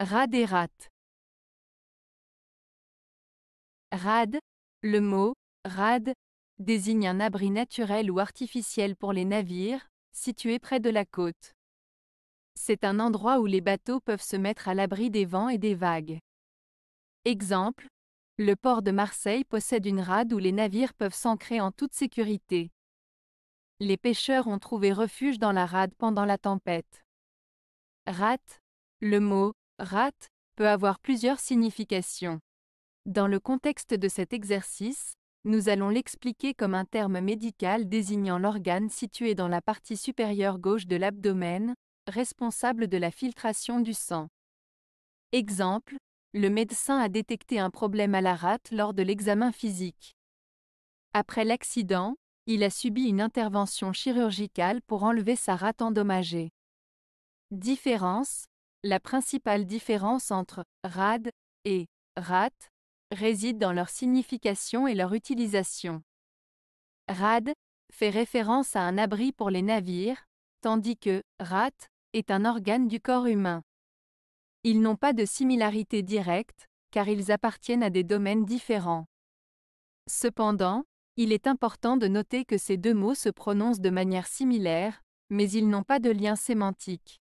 Rade et rat. Rade, le mot rade » désigne un abri naturel ou artificiel pour les navires, situé près de la côte. C'est un endroit où les bateaux peuvent se mettre à l'abri des vents et des vagues. Exemple, le port de Marseille possède une rade où les navires peuvent s'ancrer en toute sécurité. Les pêcheurs ont trouvé refuge dans la rade pendant la tempête. Rat, le mot rate peut avoir plusieurs significations. Dans le contexte de cet exercice, nous allons l'expliquer comme un terme médical désignant l'organe situé dans la partie supérieure gauche de l'abdomen, responsable de la filtration du sang. Exemple, le médecin a détecté un problème à la rate lors de l'examen physique. Après l'accident, il a subi une intervention chirurgicale pour enlever sa rate endommagée. Différence, la principale différence entre rad et rat réside dans leur signification et leur utilisation. Rad fait référence à un abri pour les navires, tandis que rat est un organe du corps humain. Ils n'ont pas de similarité directe, car ils appartiennent à des domaines différents. Cependant, il est important de noter que ces deux mots se prononcent de manière similaire, mais ils n'ont pas de lien sémantique.